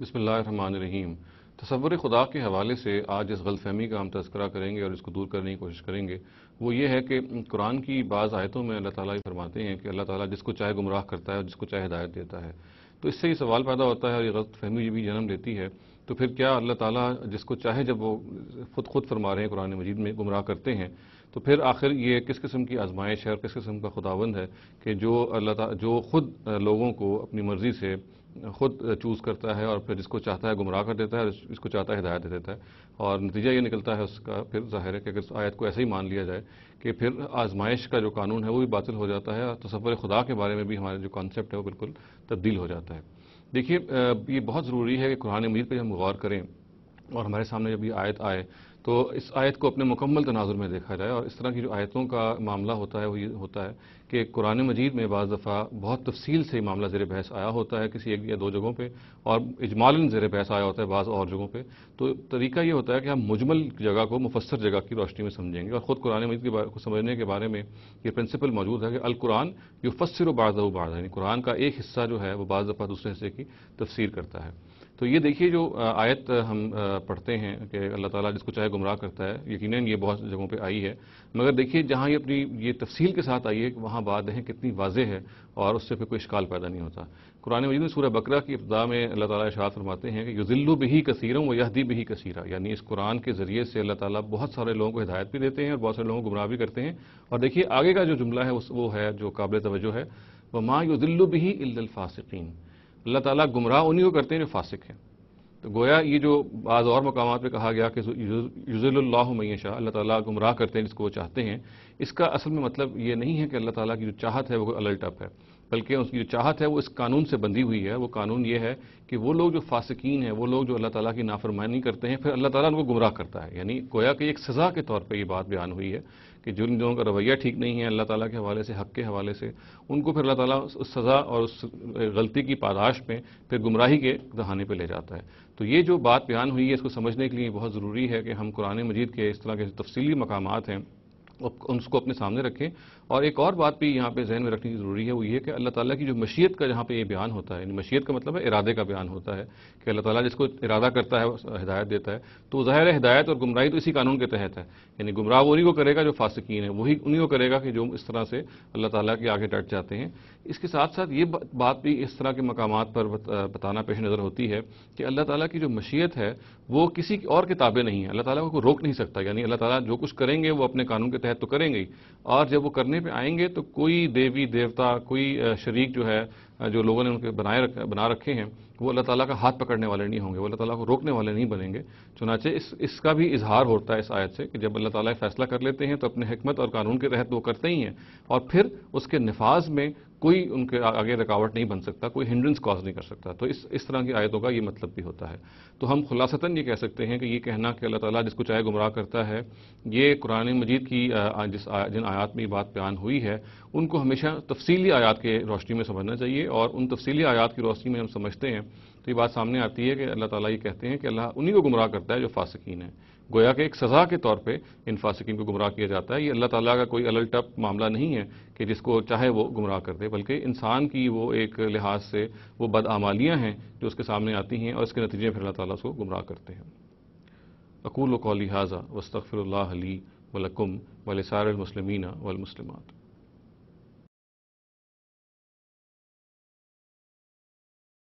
बसमीम तस्वर खुदा के हवाले से आज इस गलतफहमी का हम तस्करा करेंगे और इसको दूर करने की कोशिश करेंगे वो ये है कि कुरान की बाज़ आयतों में अल्लाह ताला फरमाते हैं कि अल्लाह ताला जिसको चाहे गुमराह करता है और जिसको चाहे हिदायत देता है तो इससे ये सवाल पैदा होता है और ये गलत फहमी भी जन्म लेती है तो फिर क्या अल्लाह ताली जिसको चाहे जब वो खुद खुद फरमा रहे हैं कुरान मजीद में गुमराह करते हैं तो फिर आखिर ये किस किस्म की आजमाइश है और किस किस्म का खुदावंद है कि जो अल्लाह जो खुद लोगों को अपनी मर्ज़ी से खुद चूज़ करता है और फिर जिसको चाहता है गुमराह कर देता है और इसको चाहता है हिदायत दे देता है और नतीजा ये निकलता है उसका फिर ज़ाहिर है कि अगर आयत को ऐसे ही मान लिया जाए कि फिर आजमाइश का जो कानून है वो भी बातिल हो जाता है और तस्वर खुदा के बारे में भी हमारे जो कॉन्सेप्ट है वो बिल्कुल तब्दील हो जाता है देखिए ये बहुत ज़रूरी है कि कुरान मजीद पर हम गौर करें और हमारे सामने जब ये आयत आए तो इस आयत को अपने मुकम्मल तनाजुर में देखा जाए और इस तरह की जो आयतों का मामला होता है वो ये होता है कि कुरान मजीद में बज़ दफ़ा बहुत तफसील से मामला ज़र बहस आया होता है किसी एक या दो जगहों पर और इजमालन ज़र बहस आया होता है बाज़ और जगहों पर तो तरीका ये होता है कि हम मुजमल जगह को मुफसर जगह की रोशनी में समझेंगे और ख़ुद कुरान मजीद के को समझने के बारे में ये प्रिंसिपल मौजूद है कि अलकुरान यू फसर बाज़ बाज़ यानी कुरान का एक हिस्सा जो है वो बाज़ दफ़ा दूसरे हिस्से की तफसीर करता है तो ये देखिए जो आयत हम पढ़ते हैं कि अल्लाह ताला जिसको चाहे है गुमराह करता है यकीन ये बहुत जगहों पर आई है मगर देखिए जहाँ ये अपनी ये तफसील के साथ आई है कि वहाँ बात है कितनी वाजह है और उससे फिर कोई शिकाल पैदा नहीं होता कुरान मजीद में सूर्य बकरा की इब्तदा में अल्लाह ताली इशात फरमाते हैं कि युजिल्लु भी कसीरों व यहदी भी कसीरा यानी इस कुरान के जरिए से अल्लाह ताला बहुत सारे लोगों को हिदायत भी देते हैं और बहुत सारे लोगों को गुमराह भी करते हैं और देखिए आगे का जो जुमला है वो है जो काबिल तवज्जो है वह माँ युजिल्लु भी इल्लफासिकीन अल्लाह ताली गुमराह उन्हीं को करते हैं जो फासिक हैं तो गोया ये जो बाज़ और मकाम पर कहा गया कि युजल्लाह मैशा अल्लाह ताला गुमराह करते हैं जिसको वो चाहते हैं इसका असल में मतलब ये नहीं है कि अल्लाह ताला की जो चाहत है वो अलर्ट अप है बल्कि उसकी जो चाहत है वो इस कानून से बंधी हुई है वो कानून ये है कि वो लोग जो फासकीन है वो लोग जो अल्लाह ताला की नाफरमानी करते हैं फिर अल्लाह ताला उनको गुमराह करता है यानी गोया कि एक सज़ा के तौर पर ये बात बयान हुई है कि जिन लोगों का रवैया ठीक नहीं है अल्लाह ताला के हवाले से हक के हवाले से उनको फिर अल्लाह ताला उस सज़ा और उस गलती की पादाश में फिर गुमराही के दहाने पर ले जाता है तो ये जो बात बयान हुई है इसको समझने के लिए बहुत ज़रूरी है कि हम कुरान मजीद के इस तरह के तफसीली मकाम हैं उसको अपने सामने रखें और एक और बात भी यहाँ पे जहन में रखनी ज़रूरी है वो ये कि अल्लाह ताला की जो मशीयत का जहाँ पे ये बयान होता है यानी मशीयत का मतलब है इरादे का बयान होता है कि अल्लाह ताला जिसको इरादा करता है हिदायत देता है तो ज़ाहिर हिदायत और गुमराही तो इसी कानून के तहत है यानी गुमराह उन्हीं को करेगा जो फासिकीन है वही उन्हीं को करेगा कि जो इस तरह से अल्लाह ताला के आगे डट जाते हैं इसके साथ साथ ये बात भी इस तरह के मकाम पर बताना पेश नज़र होती है कि अल्लाह ताला की जो मशीयत है वो किसी और किताबें नहीं है अल्लाह ताला को रोक नहीं सकता यानी अल्लाह ताला जो कुछ करेंगे वो अपने कानून के तहत तो करेंगे ही और जब वो करने पे आएंगे तो कोई देवी देवता कोई शरीक जो है जो लोगों ने उनके बनाए रख बना रखे हैं वो अल्लाह ताला का हाथ पकड़ने वाले नहीं होंगे वो अल्लाह ताला को रोकने वाले नहीं बनेंगे चुनाचे इस इसका भी इजहार होता है इस आयत से कि जब अल्लाह ताला फैसला कर लेते हैं तो अपने हमत और कानून के तहत वो करते ही हैं और फिर उसके नफाज में कोई उनके आगे रुकावट नहीं बन सकता कोई हिंड्रेंस कॉज नहीं कर सकता तो इस इस तरह की आयतों का ये मतलब भी होता है तो हम खुलासतन ये कह सकते हैं कि ये कहना कि अल्लाह ताला जिसको चाहे गुमराह करता है ये कुरान मजीद की जिस जिन आयात में ये बात बयान हुई है उनको हमेशा तफसीली आयात के रोशनी में समझना चाहिए और उन तफसीली आयात की रोशनी में हम समझते हैं तो ये बात सामने आती है कि अल्लाह ताला ये कहते हैं कि अल्लाह उन्हीं को गुमराह करता है जो फासकीन है गोया के एक सज़ा के तौर पे इन फासकीन को गुमराह किया जाता है ये अल्लाह ताला का कोई अलल टप मामला नहीं है कि जिसको चाहे वो गुमराह कर दे बल्कि इंसान की वो एक लिहाज से वो बदआमालियाँ हैं जो उसके सामने आती हैं और इसके नतीजे फिर अल्लाह ताला उसको गुमराह करते हैं अकूल कौली हाजा वस्तफ़िर ली वलकुम वलसारमसलमिन वलमसलमत